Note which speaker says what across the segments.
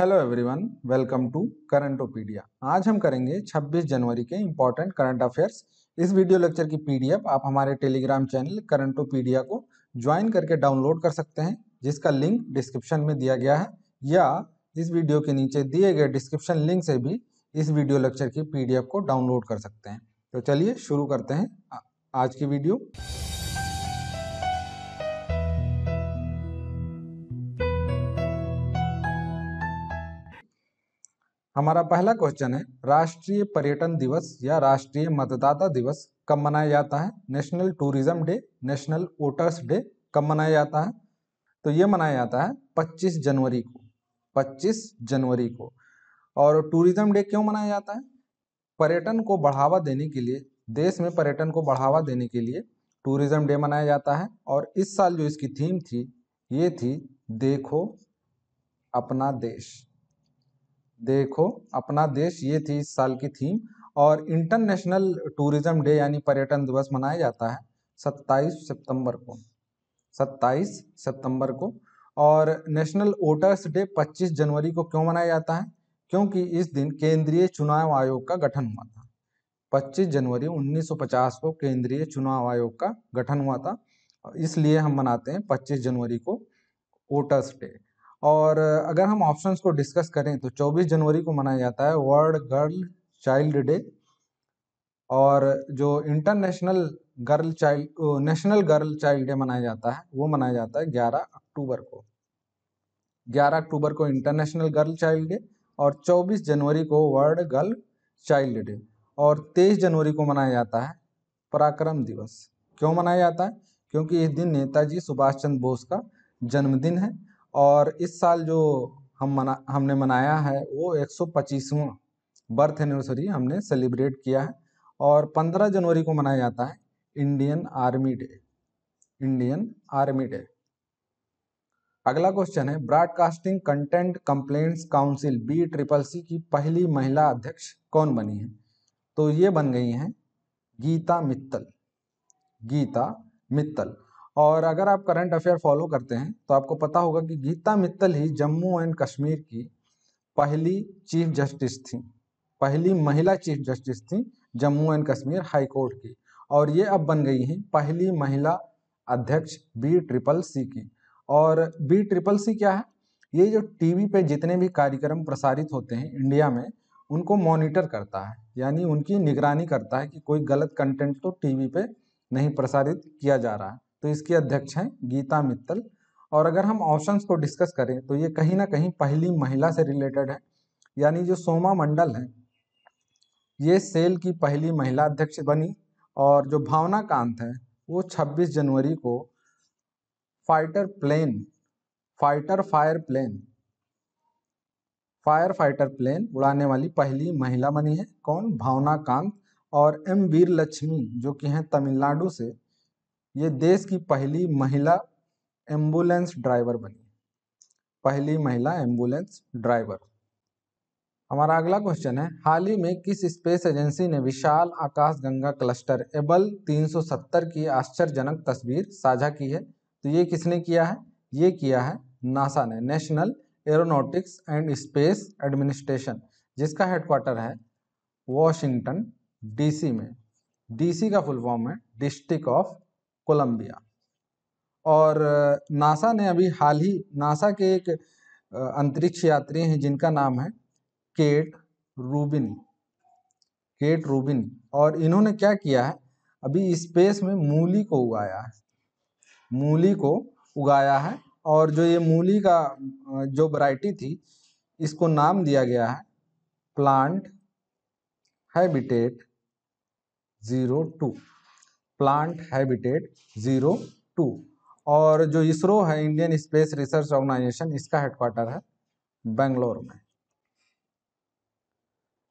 Speaker 1: hello everyone welcome to currentopedia आज हम करेंगे 26 जनवरी के इंपॉर्टेंट करंट अफेयर्स इस वीडियो लेक्चर की पीडीएफ आप हमारे टेलीग्राम चैनल करंट ओपीडिया को ज्वाइन करके डाउनलोड कर सकते हैं जिसका लिंक डिस्क्रिप्शन में दिया गया है या इस वीडियो के नीचे दिए गए डिस्क्रिप्शन लिंक से भी इस वीडियो लेक्चर की पी को डाउनलोड कर सकते हैं तो चलिए शुरू करते हैं आज की वीडियो हमारा पहला क्वेश्चन है राष्ट्रीय पर्यटन दिवस या राष्ट्रीय मतदाता दिवस कब मनाया जाता है national tourism day national voters day कब मनाया जाता है तो ये मनाया जाता है 25 जनवरी को 25 जनवरी को और टूरिज्म डे क्यों मनाया जाता है पर्यटन को बढ़ावा देने के लिए देश में पर्यटन को बढ़ावा देने के लिए टूरिज्म डे मनाया जाता है और इस साल जो इसकी थीम थी ये थी देखो अपना देश देखो अपना देश ये थी इस साल की थीम और इंटरनेशनल टूरिज्म डे यानी पर्यटन दिवस मनाया जाता है 27 सितंबर को 27 सितंबर को और नेशनल वोटर्स डे 25 जनवरी को क्यों मनाया जाता है क्योंकि इस दिन केंद्रीय चुनाव आयोग का गठन हुआ था 25 जनवरी 1950 को केंद्रीय चुनाव आयोग का गठन हुआ था इसलिए हम मनाते हैं 25 जनवरी को वोटर्स डे और अगर हम ऑप्शंस को डिस्कस करें तो 24 जनवरी को मनाया जाता है वर्ल्ड गर्ल चाइल्ड डे और जो international girl child national girl child day मनाया जाता है वो मनाया जाता है 11 अक्टूबर को 11 अक्टूबर को इंटरनेशनल गर्ल चाइल्ड डे और 24 जनवरी को वर्ल्ड गर्ल चाइल्ड डे और 23 जनवरी को मनाया जाता है पराक्रम दिवस क्यों मनाया जाता है क्योंकि इस दिन नेताजी सुभाष चंद्र बोस का जन्मदिन है और इस साल जो हम मना हमने मनाया है वो एक सौ बर्थ एनिवर्सरी हमने सेलिब्रेट किया है और पंद्रह जनवरी को मनाया जाता है Indian army day Indian army day अगला क्वेश्चन है broadcasting content complaints council B triple C की पहली महिला अध्यक्ष कौन बनी है तो ये बन गई हैं गीता मित्तल गीता मित्तल और अगर आप करंट अफेयर फॉलो करते हैं तो आपको पता होगा कि गीता मित्तल ही जम्मू एंड कश्मीर की पहली चीफ जस्टिस थी पहली महिला चीफ जस्टिस थी Jammu and Kashmir high court की और ये अब बन गई हैं पहली महिला अध्यक्ष बी ट्रिपल सी की और बी ट्रिपल सी क्या है ये जो टीवी पे जितने भी कार्यक्रम प्रसारित होते हैं इंडिया में उनको मॉनिटर करता है यानी उनकी निगरानी करता है कि कोई गलत कंटेंट तो टीवी पे नहीं प्रसारित किया जा रहा है तो इसकी अध्यक्ष हैं गीता मित्तल और अगर हम ऑप्शंस को डिस्कस करें तो ये कहीं ना कहीं पहली महिला से रिलेटेड है यानी जो सोमा मंडल है ये सेल की पहली महिला अध्यक्ष बनी और जो भावना कांत है वो 26 जनवरी को fighter plane fighter fire plane fire fighter plane उड़ाने वाली पहली महिला बनी है कौन भावना कांत और एम वीर लक्ष्मी जो कि हैं तमिलनाडु से ये देश की पहली महिला एम्बुलेंस ड्राइवर बनी पहली महिला एम्बुलेंस ड्राइवर हमारा अगला क्वेश्चन है हाल ही में किस स्पेस एजेंसी ने विशाल आकाशगंगा क्लस्टर एबल 370 की आश्चर्यजनक तस्वीर साझा की है तो ये किसने किया है ये किया है नासा ने national aeronautics and space administration जिसका हेडक्वार्टर है वॉशिंगटन डीसी में डीसी का फुल फॉर्म है डिस्ट्रिक्ट ऑफ कोलंबिया और नासा ने अभी हाल ही नासा के एक अंतरिक्ष यात्री हैं जिनका नाम है केट रूबिन केट रूबिन और इन्होंने क्या किया है अभी स्पेस में मूली को उगाया है मूली को उगाया है और जो ये मूली का जो वैरायटी थी इसको नाम दिया गया है plant habitat zero two plant habitat zero two और जो इसरो है इंडियन स्पेस रिसर्च ऑर्गेनाइजेशन इसका हेडक्वार्टर है बेंगलोर में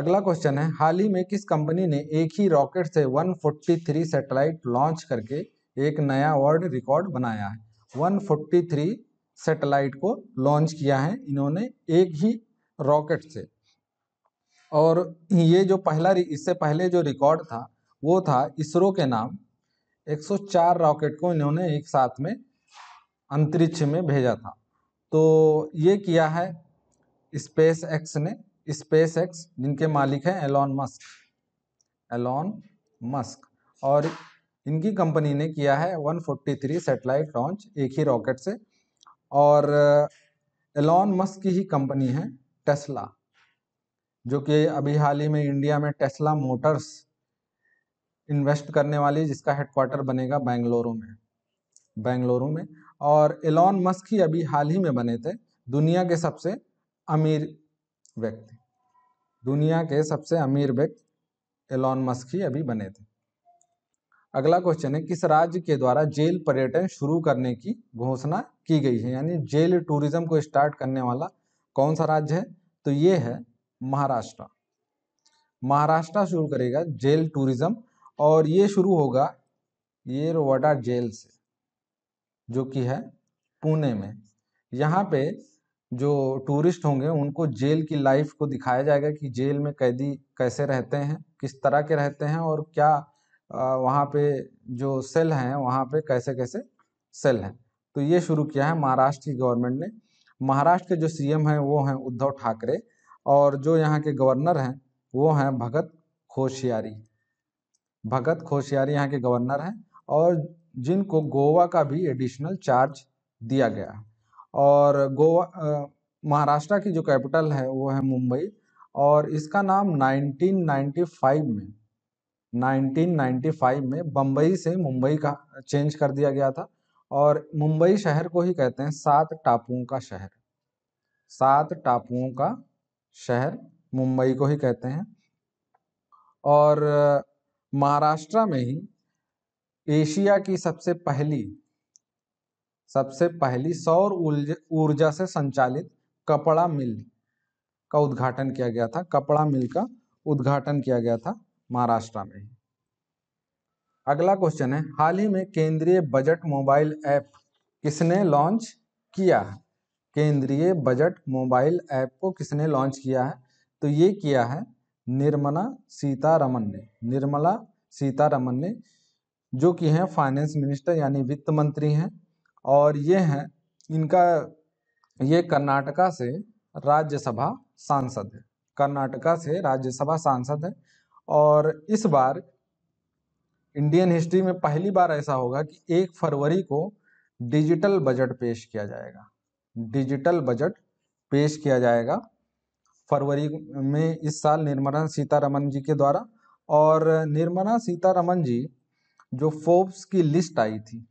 Speaker 1: अगला क्वेश्चन है हाल ही में किस कंपनी ने एक ही रॉकेट से 143 सैटेलाइट लॉन्च करके एक नया वर्ल्ड रिकॉर्ड बनाया है 143 सैटेलाइट को लॉन्च किया है इन्होंने एक ही रॉकेट से और ये जो पहला इससे पहले जो रिकॉर्ड था वो था इसरो के नाम 104 रॉकेट को इन्होंने एक साथ में अंतरिक्ष में भेजा था तो ये किया है स्पेस एक्स ने स्पेस एक्स जिनके मालिक हैं एलॉन मस्क एलॉन मस्क और इनकी कंपनी ने किया है 143 सैटेलाइट लॉन्च एक ही रॉकेट से और एलॉन मस्क की ही कंपनी है टेस्ला जो कि अभी हाल ही में इंडिया में टेस्ला मोटर्स इन्वेस्ट करने वाली जिसका हेडक्वार्टर बनेगा बेंगलुरु में बेंगलुरु में और एलॉन मस्क ही अभी हाल ही में बने थे दुनिया के सबसे अमीर व्यक्ति दुनिया के सबसे अमीर व्यक्ति एलॉन मस्क ही अभी बने थे अगला क्वेश्चन है किस राज्य के द्वारा जेल पर्यटन शुरू करने की घोषणा की गई है यानी जेल टूरिज्म को स्टार्ट करने वाला कौन सा राज्य है तो ये है महाराष्ट्र महाराष्ट्र शुरू करेगा जेल टूरिज्म और ये शुरू होगा रोवाडा जेल से जो कि है पुणे में यहाँ पे जो टूरिस्ट होंगे उनको जेल की लाइफ को दिखाया जाएगा कि जेल में कैदी कैसे रहते हैं किस तरह के रहते हैं और क्या वहाँ पे जो सेल हैं वहाँ पे कैसे कैसे सेल हैं तो ये शुरू किया है महाराष्ट्र की गवर्नमेंट ने महाराष्ट्र के जो सीएम हैं वो हैं उद्धव ठाकरे और जो यहाँ के गवर्नर हैं वो हैं भगत खोशियारी भगत खोशियारी यहाँ के गवर्नर हैं और जिनको गोवा का भी एडिशनल चार्ज दिया गया और गोवा महाराष्ट्र की जो कैपिटल है वो है मुंबई और इसका नाम 1995 में 1995 में बम्बई से मुंबई का चेंज कर दिया गया था और मुंबई शहर को ही कहते हैं सात टापुओं का शहर सात टापुओं का शहर मुंबई को ही कहते हैं और महाराष्ट्र में ही एशिया की सबसे पहली सबसे पहली सौर ऊर्जा से संचालित कपड़ा मिल का उद्घाटन किया गया था कपड़ा मिल का उद्घाटन किया गया था महाराष्ट्र में ही अगला क्वेश्चन है हाल ही में केंद्रीय बजट मोबाइल ऐप किसने लॉन्च किया है केंद्रीय बजट मोबाइल ऐप को किसने लॉन्च किया है तो ये किया है निर्मला सीतारमन ने निर्मला सीतारमन ने जो कि हैं फाइनेंस मिनिस्टर यानी वित्त मंत्री हैं और ये हैं इनका ये कर्नाटका से राज्यसभा सांसद है कर्नाटका से राज्यसभा सांसद है और इस बार इंडियन हिस्ट्री में पहली बार ऐसा होगा कि एक फरवरी को डिजिटल बजट पेश किया जाएगा डिजिटल बजट पेश किया जाएगा फरवरी में इस साल निर्मला सीतारमन जी के द्वारा और निर्मला सीतारमन जी जो फोर्ब्स की लिस्ट आई थी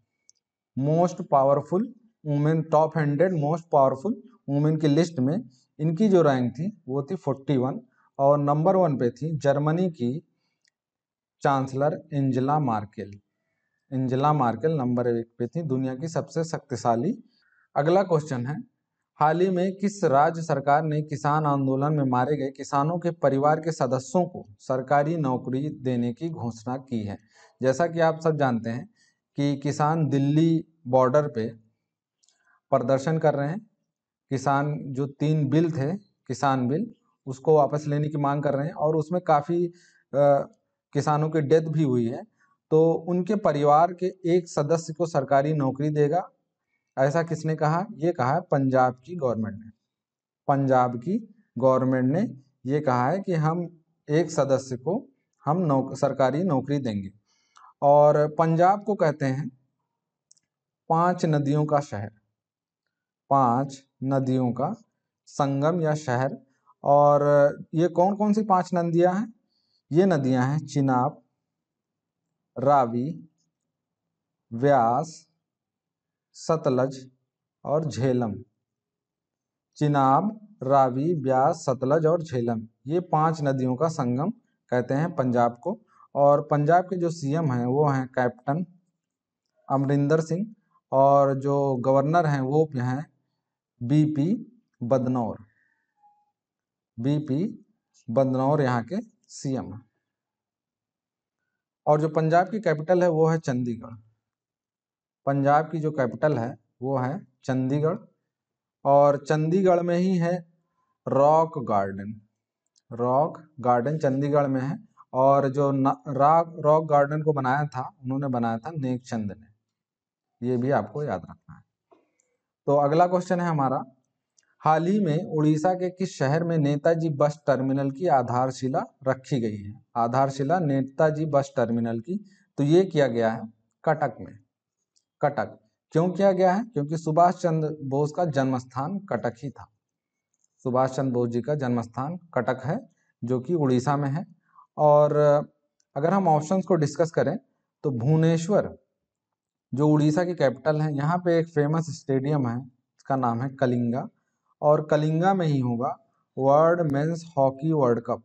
Speaker 1: most powerful women top hundred most powerful women की लिस्ट में इनकी जो रैंक थी वो थी फोर्टी वन और नंबर वन पे थी जर्मनी की chancellor Angela Merkel Angela Merkel number एक पे थी दुनिया की सबसे शक्तिशाली अगला क्वेश्चन है हाल ही में किस राज्य सरकार ने किसान आंदोलन में मारे गए किसानों के परिवार के सदस्यों को सरकारी नौकरी देने की घोषणा की है जैसा कि आप सब जानते हैं कि किसान दिल्ली बॉर्डर पे प्रदर्शन कर रहे हैं किसान जो तीन बिल थे किसान बिल उसको वापस लेने की मांग कर रहे हैं और उसमें काफ़ी किसानों की डेथ भी हुई है तो उनके परिवार के एक सदस्य को सरकारी नौकरी देगा ऐसा किसने कहा ये कहा है पंजाब की गवर्नमेंट ने पंजाब की गवर्नमेंट ने ये कहा है कि हम एक सदस्य को हम नौ सरकारी नौकरी देंगे और पंजाब को कहते हैं पांच नदियों का शहर पांच नदियों का संगम या शहर और ये कौन कौन सी पांच नदियां हैं ये नदियां हैं चिनाब रावी व्यास सतलज और झेलम चिनाब रावी ब्यास सतलज और झेलम ये पांच नदियों का संगम कहते हैं पंजाब को और पंजाब के जो सीएम हैं वो हैं कैप्टन अमरिंदर सिंह और जो गवर्नर हैं वो हैं बीपी बदनौर बीपी बदनौर यहाँ के सीएम और जो पंजाब की कैपिटल है वो है चंडीगढ़ पंजाब की जो कैपिटल है वो है चंडीगढ़ और चंडीगढ़ में ही है rock garden rock garden Chandigarh में है और जो रॉक रॉक गार्डन को बनाया था उन्होंने बनाया था नेक चंद ने ये भी आपको याद रखना है तो अगला क्वेश्चन है हमारा हाल ही में उड़ीसा के किस शहर में नेताजी बस टर्मिनल की आधारशिला रखी गई है आधारशिला नेताजी बस टर्मिनल की तो ये किया गया है कटक में कटक क्यों किया गया है क्योंकि सुभाष चंद्र बोस का जन्म स्थान कटक ही था सुभाष चंद्र बोस जी का जन्म स्थान कटक है जो कि उड़ीसा में है और अगर हम ऑप्शंस को डिस्कस करें तो भुवनेश्वर जो उड़ीसा की कैपिटल है यहाँ पे एक फेमस स्टेडियम है इसका नाम है कलिंगा और कलिंगा में ही होगा world men's hockey world cup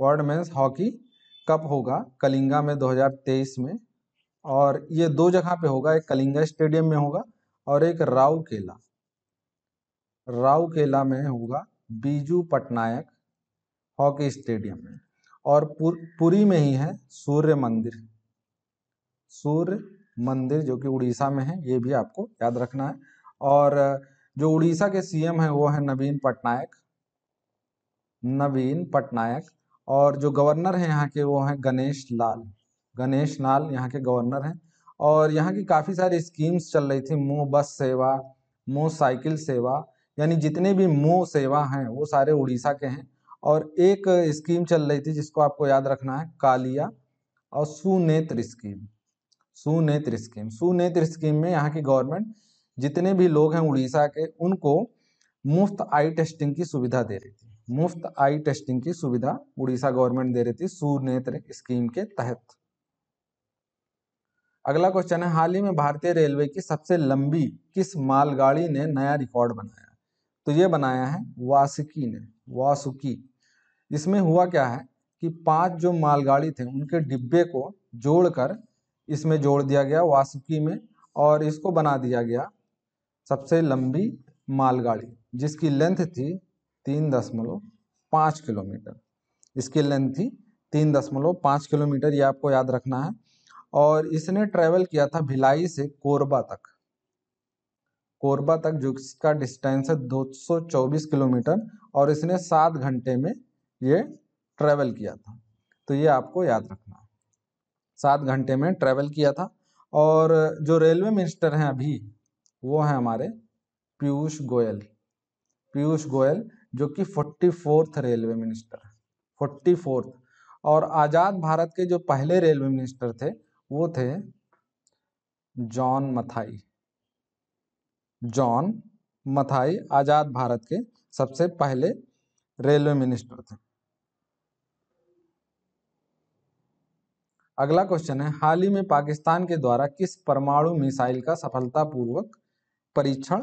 Speaker 1: world men's hockey cup होगा कलिंगा में 2023 में और ये दो जगह पे होगा एक कलिंगा स्टेडियम में होगा और एक राव केला राव केला में होगा बीजू पटनायक हॉकी स्टेडियम में और पुरी में ही है सूर्य मंदिर सूर्य मंदिर जो कि उड़ीसा में है ये भी आपको याद रखना है और जो उड़ीसा के सीएम है वो है नवीन पटनायक नवीन पटनायक और जो गवर्नर है यहाँ के वो है गणेश लाल गणेश नाल यहाँ के गवर्नर हैं और यहाँ की काफ़ी सारी स्कीम्स चल रही थी मोह बस सेवा मो साइकिल सेवा यानी जितने भी मो सेवा हैं वो सारे उड़ीसा के हैं और एक स्कीम चल रही थी जिसको आपको याद रखना है कालिया और Sunetra scheme Sunetra scheme Sunetra scheme में यहाँ की गवर्नमेंट जितने भी लोग हैं उड़ीसा के उनको मुफ्त आई टेस्टिंग की सुविधा दे रही थी मुफ्त आई टेस्टिंग की सुविधा उड़ीसा गवर्नमेंट दे रही थी सुनेत्र स्कीम के तहत अगला क्वेश्चन है हाल ही में भारतीय रेलवे की सबसे लंबी किस मालगाड़ी ने नया रिकॉर्ड बनाया तो ये बनाया है वासुकी ने वासुकी इसमें हुआ क्या है कि पांच जो मालगाड़ी थे उनके डिब्बे को जोड़कर इसमें जोड़ दिया गया वासुकी में और इसको बना दिया गया सबसे लंबी मालगाड़ी जिसकी लेंथ थी तीन दशमलव पाँच किलोमीटर इसकी लेंथ थी तीन दशमलव पाँच किलोमीटर ये आपको याद रखना है और इसने ट्रेवल किया था भिलाई से कोरबा तक कोरबा तक जो इसका डिस्टेंस है 224 किलोमीटर और इसने सात घंटे में ये ट्रैवल किया था तो ये आपको याद रखना सात घंटे में ट्रेवल किया था और जो रेलवे मिनिस्टर हैं अभी वो हैं हमारे पीयूष गोयल पीयूष गोयल जो कि forty fourth railway minister forty fourth और आज़ाद भारत के जो पहले रेलवे मिनिस्टर थे वो थे जॉन मथाई जॉन मथाई आज़ाद भारत के सबसे पहले रेलवे मिनिस्टर थे अगला क्वेश्चन है हाल ही में पाकिस्तान के द्वारा किस परमाणु मिसाइल का सफलतापूर्वक परीक्षण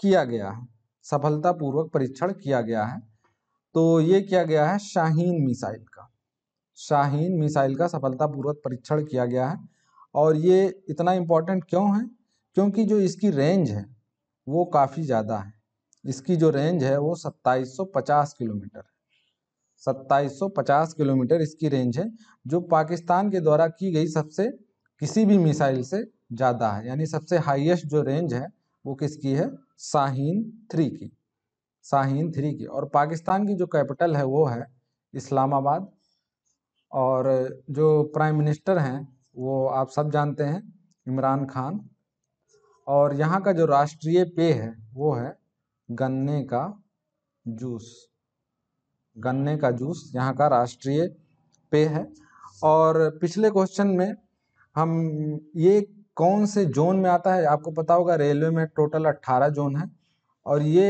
Speaker 1: किया गया है सफलतापूर्वक परीक्षण किया गया है तो ये किया गया है शाहीन मिसाइल का शाहीन मिसाइल का सफलतापूर्वक परीक्षण किया गया है और ये इतना इम्पोर्टेंट क्यों है क्योंकि जो इसकी रेंज है वो काफ़ी ज़्यादा है इसकी जो रेंज है वो 2750 किलोमीटर है 2750 किलोमीटर इसकी रेंज है जो पाकिस्तान के द्वारा की गई सबसे किसी भी मिसाइल से ज़्यादा है यानी सबसे हाईएस्ट जो रेंज है वो किसकी है शाहीन थ्री की शाहीन थ्री की और पाकिस्तान की जो कैपिटल है वो है इस्लामाबाद और जो प्राइम मिनिस्टर हैं वो आप सब जानते हैं इमरान खान और यहाँ का जो राष्ट्रीय पेय है वो है गन्ने का जूस गन्ने का जूस यहाँ का राष्ट्रीय पेय है और पिछले क्वेश्चन में हम ये कौन से जोन में आता है आपको पता होगा रेलवे में टोटल अट्ठारह जोन है और ये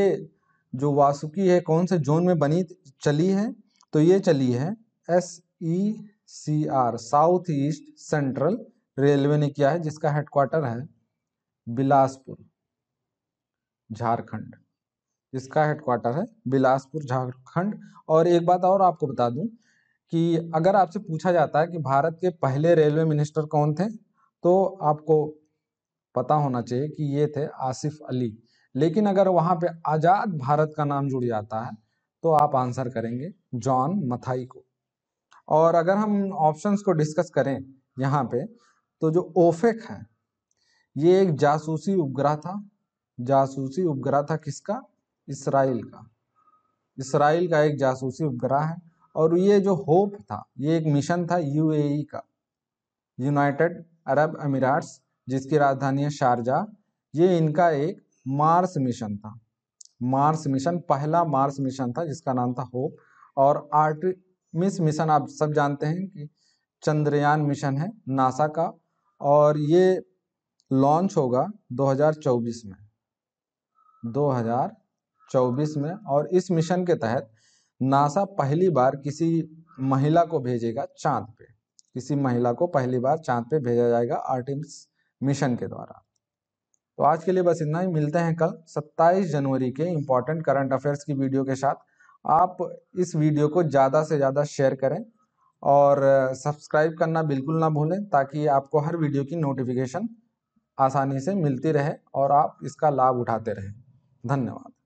Speaker 1: जो वासुकी है कौन से जोन में बनी चली है तो ये चली है S E C R south east central railway ने किया है जिसका हेडक्वार्टर है बिलासपुर झारखंड इसका हेडक्वार्टर है बिलासपुर झारखंड और एक बात और आपको बता दूं कि अगर आपसे पूछा जाता है कि भारत के पहले रेलवे मिनिस्टर कौन थे तो आपको पता होना चाहिए कि ये थे आसिफ अली लेकिन अगर वहाँ पे आज़ाद भारत का नाम जुड़ जाता है तो आप आंसर करेंगे जॉन मथाई को और अगर हम ऑप्शंस को डिस्कस करें यहाँ पे तो जो ओफेक है ये एक जासूसी उपग्रह था जासूसी उपग्रह था किसका इसराइल का इसराइल का एक जासूसी उपग्रह है और ये जो होप था ये एक मिशन था यूएई e का यूनाइटेड अरब अमीराट्स जिसकी राजधानी है शारजा ये इनका एक मार्स मिशन था मार्स मिशन पहला मार्स मिशन था जिसका नाम था होप और आर्ट मिस मिशन आप सब जानते हैं कि चंद्रयान मिशन है नासा का और ये लॉन्च होगा 2024 में 2024 में और इस मिशन के तहत नासा पहली बार किसी महिला को भेजेगा चांद पे किसी महिला को पहली बार चांद पे भेजा जाएगा आर्टिम्स मिशन के द्वारा तो आज के लिए बस इतना ही मिलते हैं कल 27 जनवरी के इम्पॉर्टेंट करंट अफेयर्स की वीडियो के साथ आप इस वीडियो को ज़्यादा से ज़्यादा शेयर करें और सब्सक्राइब करना बिल्कुल ना भूलें ताकि आपको हर वीडियो की नोटिफिकेशन आसानी से मिलती रहे और आप इसका लाभ उठाते रहें धन्यवाद